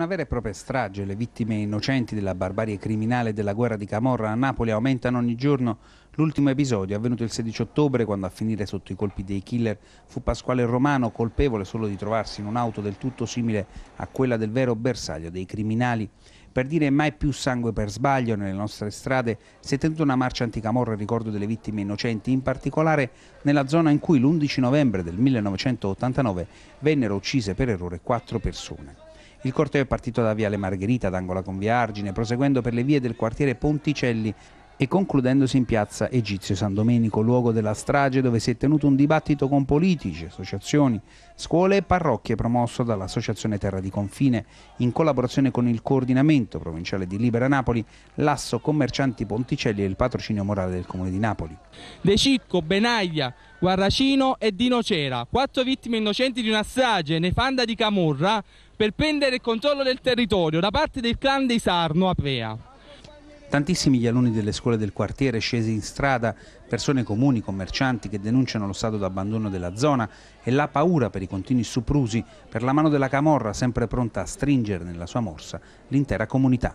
Una vera e propria strage, le vittime innocenti della barbarie criminale della guerra di Camorra a Napoli aumentano ogni giorno. L'ultimo episodio, è avvenuto il 16 ottobre, quando a finire sotto i colpi dei killer fu Pasquale Romano, colpevole solo di trovarsi in un'auto del tutto simile a quella del vero bersaglio dei criminali. Per dire mai più sangue per sbaglio nelle nostre strade si è tenuta una marcia anticamorra in ricordo delle vittime innocenti, in particolare nella zona in cui l'11 novembre del 1989 vennero uccise per errore quattro persone. Il corteo è partito da Viale Margherita, ad Angola Argine, proseguendo per le vie del quartiere Ponticelli e concludendosi in piazza Egizio San Domenico, luogo della strage dove si è tenuto un dibattito con politici, associazioni, scuole e parrocchie promosso dall'Associazione Terra di Confine in collaborazione con il coordinamento provinciale di Libera Napoli, l'asso commercianti Ponticelli e il patrocinio morale del Comune di Napoli. De Cicco, Benaglia, Guarracino e Dino Cera, quattro vittime innocenti di una strage nefanda di Camorra per prendere il controllo del territorio da parte del clan dei Sarno a Prea. Tantissimi gli alunni delle scuole del quartiere scesi in strada, persone comuni, commercianti che denunciano lo stato d'abbandono della zona e la paura per i continui soprusi, per la mano della Camorra sempre pronta a stringere nella sua morsa l'intera comunità.